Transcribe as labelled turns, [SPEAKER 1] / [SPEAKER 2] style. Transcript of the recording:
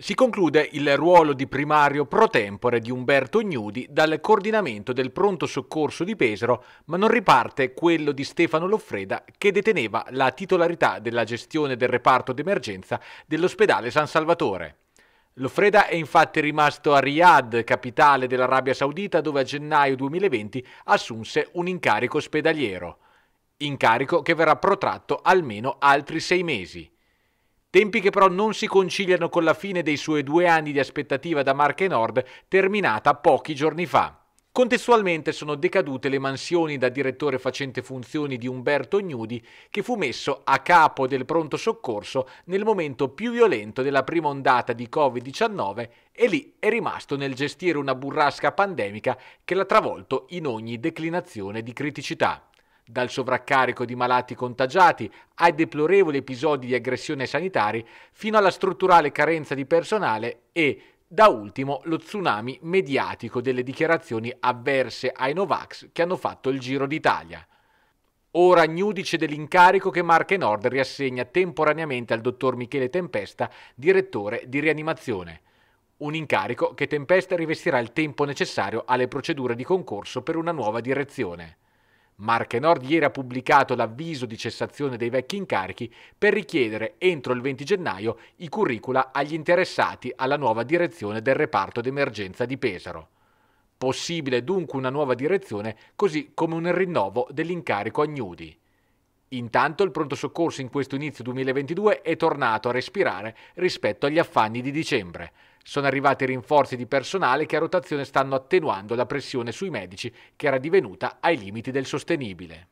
[SPEAKER 1] Si conclude il ruolo di primario pro tempore di Umberto Gnudi dal coordinamento del pronto soccorso di Pesaro, ma non riparte quello di Stefano Loffreda che deteneva la titolarità della gestione del reparto d'emergenza dell'ospedale San Salvatore. Loffreda è infatti rimasto a Riyadh, capitale dell'Arabia Saudita, dove a gennaio 2020 assunse un incarico ospedaliero, incarico che verrà protratto almeno altri sei mesi. Tempi che però non si conciliano con la fine dei suoi due anni di aspettativa da Marche Nord, terminata pochi giorni fa. Contestualmente sono decadute le mansioni da direttore facente funzioni di Umberto Gnudi, che fu messo a capo del pronto soccorso nel momento più violento della prima ondata di Covid-19 e lì è rimasto nel gestire una burrasca pandemica che l'ha travolto in ogni declinazione di criticità dal sovraccarico di malati contagiati ai deplorevoli episodi di aggressione ai sanitari, fino alla strutturale carenza di personale e, da ultimo, lo tsunami mediatico delle dichiarazioni avverse ai Novax che hanno fatto il giro d'Italia. Ora nudice dell'incarico che Marche Nord riassegna temporaneamente al dottor Michele Tempesta, direttore di rianimazione. Un incarico che Tempesta rivestirà il tempo necessario alle procedure di concorso per una nuova direzione. Marche Nord ieri ha pubblicato l'avviso di cessazione dei vecchi incarichi per richiedere entro il 20 gennaio i curricula agli interessati alla nuova direzione del reparto d'emergenza di Pesaro. Possibile dunque una nuova direzione, così come un rinnovo dell'incarico a Gnudi. Intanto il pronto soccorso in questo inizio 2022 è tornato a respirare rispetto agli affanni di dicembre. Sono arrivati rinforzi di personale che a rotazione stanno attenuando la pressione sui medici che era divenuta ai limiti del sostenibile.